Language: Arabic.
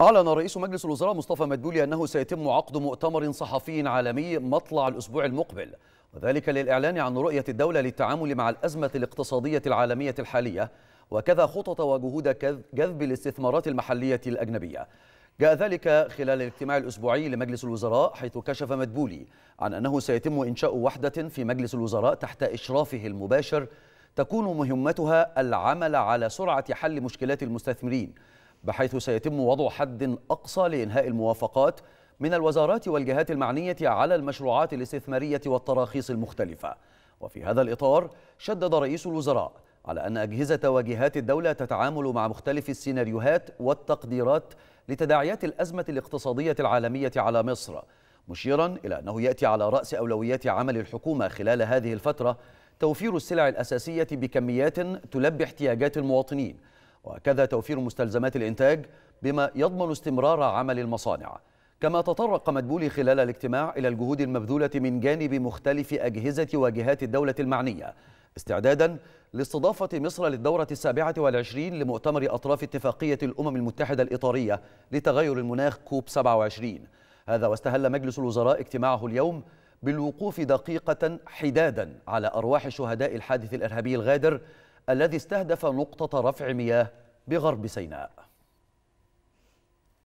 أعلن رئيس مجلس الوزراء مصطفى مدبولي أنه سيتم عقد مؤتمر صحفي عالمي مطلع الأسبوع المقبل وذلك للإعلان عن رؤية الدولة للتعامل مع الأزمة الاقتصادية العالمية الحالية وكذا خطط وجهود جذب الاستثمارات المحلية الأجنبية جاء ذلك خلال الاجتماع الأسبوعي لمجلس الوزراء حيث كشف مدبولي عن أنه سيتم إنشاء وحدة في مجلس الوزراء تحت إشرافه المباشر تكون مهمتها العمل على سرعة حل مشكلات المستثمرين بحيث سيتم وضع حد أقصى لإنهاء الموافقات من الوزارات والجهات المعنية على المشروعات الاستثمارية والتراخيص المختلفة وفي هذا الإطار شدد رئيس الوزراء على أن أجهزة وجهات الدولة تتعامل مع مختلف السيناريوهات والتقديرات لتداعيات الأزمة الاقتصادية العالمية على مصر مشيرا إلى أنه يأتي على رأس أولويات عمل الحكومة خلال هذه الفترة توفير السلع الأساسية بكميات تلبي احتياجات المواطنين وكذا توفير مستلزمات الإنتاج بما يضمن استمرار عمل المصانع كما تطرق مدبولي خلال الاجتماع إلى الجهود المبذولة من جانب مختلف أجهزة وجهات الدولة المعنية استعدادا لاستضافة مصر للدورة السابعة والعشرين لمؤتمر أطراف اتفاقية الأمم المتحدة الإطارية لتغير المناخ كوب 27 هذا واستهل مجلس الوزراء اجتماعه اليوم بالوقوف دقيقة حدادا على أرواح شهداء الحادث الإرهابي الغادر الذي استهدف نقطة رفع مياه بغرب سيناء